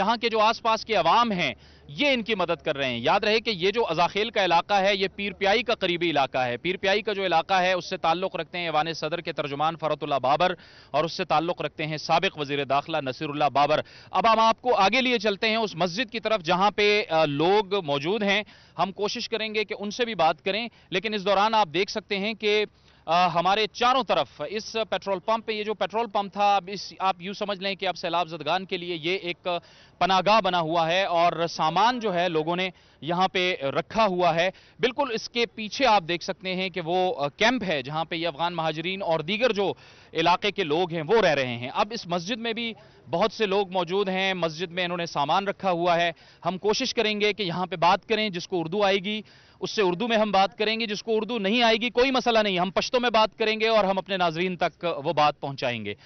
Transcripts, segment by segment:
यहाँ के जो आसपास के अवाम हैं ये इनकी मदद कर रहे हैं याद रहे कि ये जो अजाखेल का इलाका है ये पीर प्याई का करीबी इलाका है पीर प्याई का जो इलाका है उससे ताल्लुक़ रखते हैं वान सदर के तर्जुमान फ़रतुल्ला बाबर और उससे ताल्लुक़ रखते हैं सबक वजीर दाखिला नसीरुल्ला बाबर अब हम आपको आगे लिए चलते हैं उस मस्जिद की तरफ जहाँ पे लोग मौजूद हैं हम कोशिश करेंगे कि उनसे भी बात करें लेकिन इस दौरान आप देख सकते हैं कि आ, हमारे चारों तरफ इस पेट्रोल पंप पे ये जो पेट्रोल पंप था अब इस आप यूँ समझ लें कि अब सैलाब जदगान के लिए ये एक पनागाह बना हुआ है और सामान जो है लोगों ने यहाँ पे रखा हुआ है बिल्कुल इसके पीछे आप देख सकते हैं कि वो कैंप है जहाँ पे ये अफगान महाजरीन और दीगर जो इलाके के लोग हैं वो रह रहे हैं अब इस मस्जिद में भी बहुत से लोग मौजूद हैं मस्जिद में इन्होंने सामान रखा हुआ है हम कोशिश करेंगे कि यहाँ पे बात करें जिसको उर्दू आएगी उससे उर्दू में हम बात करेंगे जिसको उर्दू नहीं आएगी कोई मसला नहीं हम पश्तों में बात करेंगे और हम अपने नाजरीन तक वो बात पहुँचाएंगे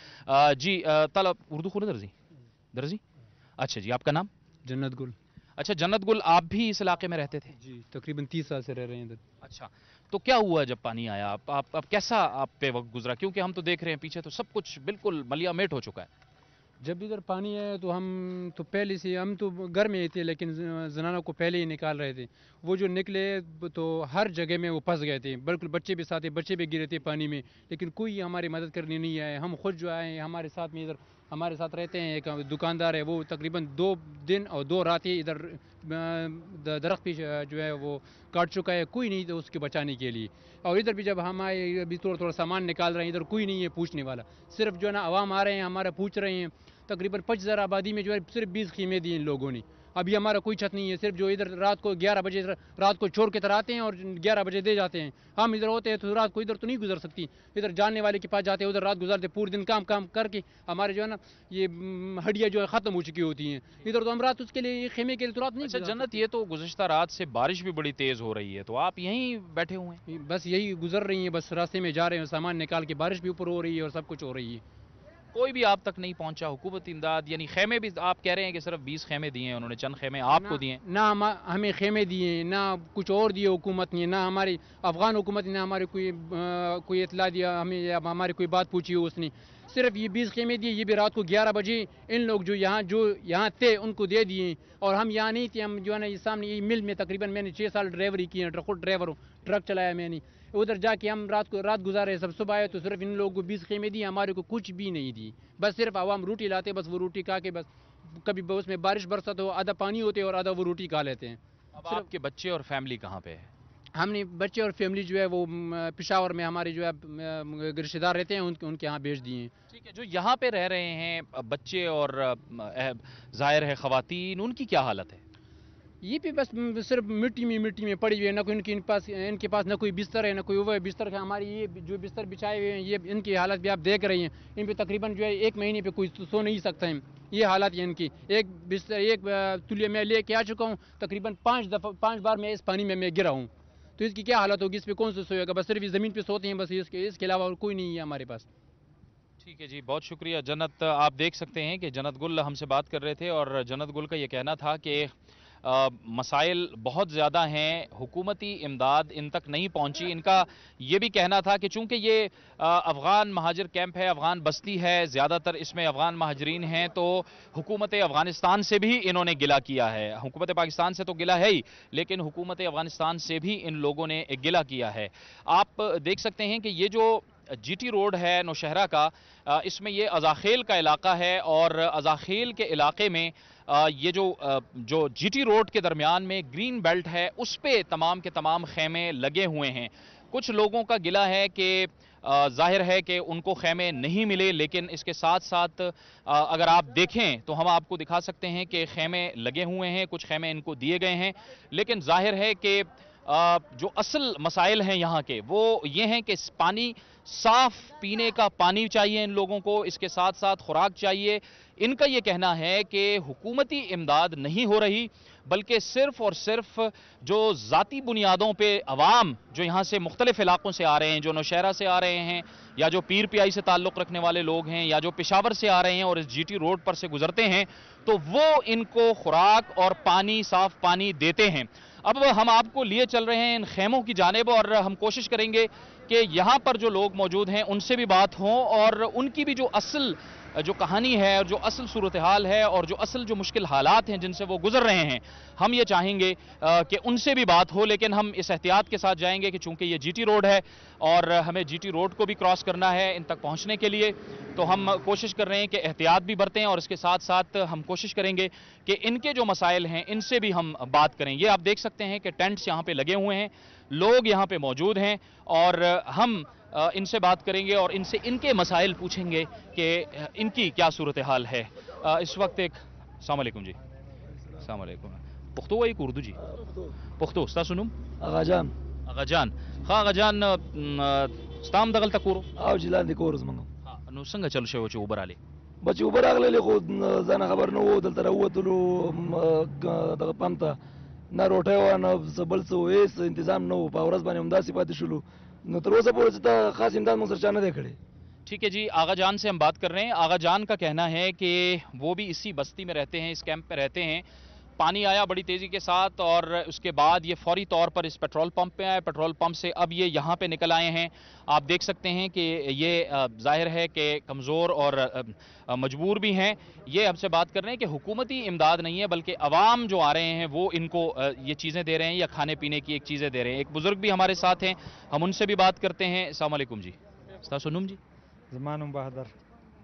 जी तलब उर्दू खुल दर्जी दर्जी अच्छा जी आपका नाम जन्नत गुल अच्छा जन्नत गुल आप भी इस इलाके में रहते थे जी तकरीबन तीस साल से रह रहे हैं इधर अच्छा तो क्या हुआ जब पानी आया आप आप, आप कैसा आप पे वक्त गुजरा क्योंकि हम तो देख रहे हैं पीछे तो सब कुछ बिल्कुल मलिया मेट हो चुका है जब इधर पानी आया तो हम तो पहले से हम तो घर में ही थे लेकिन जनानों को पहले ही निकाल रहे थे वो जो निकले तो हर जगह में वो फंस गए थे बिल्कुल बच्चे भी साथ थे बच्चे भी गिरे थे पानी में लेकिन कोई हमारी मदद करने नहीं आए हम खुद जो आए हमारे साथ में इधर हमारे साथ रहते हैं एक दुकानदार है वो तकरीबन दो दिन और दो रात ही इधर दरख्त भी जो है वो काट चुका है कोई नहीं तो उसके बचाने के लिए और इधर भी जब हम आए अभी थोड़ा थोड़ा सामान निकाल रहे हैं इधर कोई नहीं है पूछने वाला सिर्फ जो है ना आवाम आ रहे हैं हमारे पूछ रहे हैं तकरीबन पच हज़ार आबादी में जो है सिर्फ बीस खीमें दी इन लोगों ने अभी हमारा कोई छत नहीं है सिर्फ जो इधर रात को ग्यारह बजे रात को छोड़ के तरह आते हैं और ग्यारह बजे दे जाते हैं हम इधर होते हैं तो रात को इधर तो नहीं गुजर सकती इधर जानने वाले के पास जाते हैं उधर रात गुजारते पूरे दिन काम काम करके हमारे जो है ना ये हम्म, हड्डियाँ जो है ख़त्म हो चुकी होती हैं इधर तो हम रात उसके लिए खेमे के लिए तो रात नहीं अच्छा जन्नत ये तो गुजशत रात से बारिश भी बड़ी तेज़ हो रही है तो आप यहीं बैठे हुए हैं बस यही गुजर रही है बस रास्ते में जा रहे हैं सामान निकाल के बारिश भी ऊपर हो रही है और सब कुछ हो रही है कोई भी आप तक नहीं पहुंचा हुकूमत इमदाद यानी खेमे भी आप कह रहे हैं कि सिर्फ बीस खेमे दिए हैं उन्होंने चंद खेमे आपको दिए ना हम हमें खेमे दिए ना कुछ और दिए हुकूमत ने ना हमारी अफगान हुकूमत ने हमारी कोई आ, कोई इतला दिया हमें हमारी कोई बात पूछी उसने सिर्फ ये बीस खेमे दिए ये भी रात को ग्यारह बजे इन लोग जो यहाँ जो यहाँ थे उनको दे दिए और हम यहाँ नहीं थे हम जो है ना ये सामने ये मिल में तकरीबन मैंने छः साल ड्राइवरी की है ट्रक ड्राइवर हूँ ट्रक चलाया मैंने उधर जाके हम रात को रात गुजारे सब सुबह आए तो सिर्फ इन लोगों को बीस खेमे दी हमारे को कुछ भी नहीं दी बस सिर्फ आवाम रोटी लाते बस वो रोटी खा के बस कभी उसमें बारिश बरसा तो आधा पानी होते और आधा वो रोटी खा लेते हैं अब आपके बच्चे और फैमिली कहाँ पे है हमने बच्चे और फैमिली जो है वो पिशावर में हमारे जो है रिश्तेदार रहते हैं उनके उनके यहाँ भेज दिए हैं ठीक है जो यहाँ पे रह रहे हैं बच्चे और जाहिर है खातन उनकी क्या हालत है ये भी बस सिर्फ मिट्टी में मिट्टी में पड़ी हुई है ना कोई इनके इन पास इनके पास ना कोई बिस्तर है ना कोई वो बिस्तर है हमारी ये जो बिस्तर बिछाए हुए हैं ये इनकी हालत भी आप देख रहे हैं इन पर तकरीबन जो है एक महीने पर कोई सो नहीं सकता है ये हालत है इनकी एक बिस्तर एक तुलिया मैं लेके आ चुका हूँ तकरीबन पाँच दफ़ा पाँच बार मैं इस पानी में मैं गिरा हूँ तो इसकी क्या हालत होगी इस पर कौन सा सोएगा बस सिर्फ इस ज़मीन पर सोते हैं बस इसके इसके अलावा और कोई नहीं है हमारे पास ठीक है जी बहुत शुक्रिया जन्नत आप देख सकते हैं कि जन्नत गुल हमसे बात कर रहे थे और जन्नत गुल का ये कहना था कि मसाइल बहुत ज़्यादा हैं हुकूमती इमदाद इन तक नहीं पहुँची इनका ये भी कहना था कि चूँकि ये अफ़गान महाजर कैंप है अफ़गान बस्ती है ज़्यादातर इसमें अफ़गान महाजरीन हैं तो हुकूमत अफ़गानिस्तान से भी इन्होंने गिला किया है हुकूमत पाकिस्तान से तो गिला है ही लेकिन हुकूमत अफ़गानिस्तान से भी इन लोगों ने गिला किया है आप देख सकते हैं कि ये जो जीटी रोड है नौशहरा का इसमें ये अजाखेल का इलाका है और अजाखेल के इलाके में ये जो जो जीटी रोड के दरमियान में ग्रीन बेल्ट है उस पर तमाम के तमाम खेमे लगे हुए हैं कुछ लोगों का गिला है कि जाहिर है कि उनको खेमे नहीं मिले लेकिन इसके साथ साथ अगर आप देखें तो हम आपको दिखा सकते हैं कि खेमे लगे हुए हैं कुछ खेमे इनको दिए गए हैं लेकिन जाहिर है कि जो असल मसाइल हैं यहाँ के वो ये हैं कि पानी साफ पीने का पानी चाहिए इन लोगों को इसके साथ साथ खुराक चाहिए इनका ये कहना है कि हुकूमती इमदाद नहीं हो रही बल्कि सिर्फ और सिर्फ जो ज़ाती बुनियादों पर आवाम जो यहाँ से मुख्तलिफ इलाक़ों से आ रहे हैं जो नौशहरा से आ रहे हैं या जो पीर पी आई से ताल्लुक़ रखने वाले लोग हैं या जो पिशावर से आ रहे हैं और इस जी टी रोड पर से गुजरते हैं तो वो इनको खुराक और पानी साफ पानी देते हैं अब हम आपको लिए चल रहे हैं इन खेमों की जानब और हम कोशिश करेंगे कि यहाँ पर जो लोग मौजूद हैं उनसे भी बात हों और उनकी भी जो असल जो कहानी है और जो असल सूरत हाल है और जो असल जो मुश्किल हालात हैं जिनसे वो गुजर रहे हैं हम ये चाहेंगे कि उनसे भी बात हो लेकिन हम इस एहतियात के साथ जाएंगे कि चूंकि ये जीटी रोड है और हमें जीटी रोड को भी क्रॉस करना है इन तक पहुँचने के लिए तो हम कोशिश कर रहे हैं कि एहतियात भी बरतें और इसके साथ साथ हम कोशिश करेंगे कि इनके जो मसाइल हैं इनसे भी हम बात करें ये आप देख सकते हैं कि टेंट्स यहाँ पर लगे हुए हैं लोग यहाँ पर मौजूद हैं और हम इनसे बात करेंगे और इनसे इनके मसाइल पूछेंगे कि इनकी क्या सूरत हाल है इस वक्त एक सलामकुम जी सलामकुम पुख्तो एक उर्दू जी पुख्तो उस्ता सुनुम अगाजान अगाजान हाँ अगाजान ستام دغل ته کور او جلان دي کور زمنګ نو څنګه چل شو چې اوبر علي بچ اوبر اغله خو ځان خبر نه و دلته راوتلو دغه پمته نه روټه و نه بل څه وېس تنظیم نه و په ورځ باندې همداسې پاتې شولو तो तो खास इमदाद मुसर शाह ठीक है जी आगा जान से हम बात कर रहे हैं आगा जान का कहना है कि वो भी इसी बस्ती में रहते हैं इस कैंप में रहते हैं पानी आया बड़ी तेज़ी के साथ और उसके बाद ये फौरी तौर पर इस पेट्रोल पंप पे आया पेट्रोल पंप से अब ये यहाँ पे निकल आए हैं आप देख सकते हैं कि ये जाहिर है कि कमज़ोर और मजबूर भी हैं ये हमसे बात कर रहे हैं कि हुकूमती इमदाद नहीं है बल्कि आवाम जो आ रहे हैं वो इनको ये चीज़ें दे रहे हैं या खाने पीने की एक चीज़ें दे रहे हैं एक बुज़ुर्ग भी हमारे साथ हैं हम उनसे भी बात करते हैं सलामकुम जी सुनूम जी जमानुम बहादुर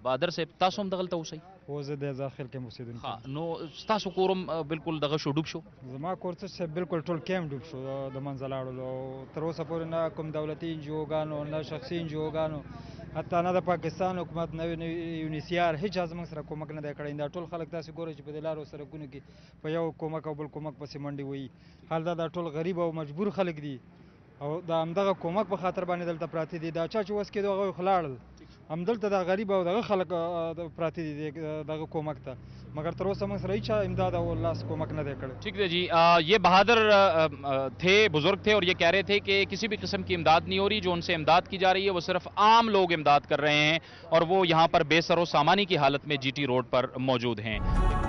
بادر صاحب تاسو هم دغلته اوسئ هو زه د داخل کې اوسیدونکی ها نو تاسو کورم بالکل دغه شو ډوب شو زما کور څه بالکل ټول کیم ډوب شو د منځلاړو تر اوسه پورې نه کوم دولتي انجوګانو نه شخصي انجوګانو حتی نه د پاکستان حکومت نه یونیسیار هیڅ ازمن سره کومک نه دی کړی دا ټول خلک تاسو ګورئ چې په دلارو سره ګونو کې په یو کومک او بل کومک پسې منډي وي حال دا د ټول غریب او مجبور خلک دي او دا همدغه کومک په خاطر باندې دلته پراته دي دا چا چې وس کې دغه خلاړل همدلته د غریب او دغه خلک پراته دي دغه کومک ته मगर तरोसा मंग सर इच्छा इमदाद अल्लाह को मकना देकर ठीक है जी आ, ये बहादुर थे बुजुर्ग थे और ये कह रहे थे कि किसी भी किस्म की इमदाद नहीं हो रही जो उनसे इमदाद की जा रही है वो सिर्फ आम लोग इमदाद कर रहे हैं और वो यहाँ पर बेसरो सामानी की हालत में जीटी रोड पर मौजूद हैं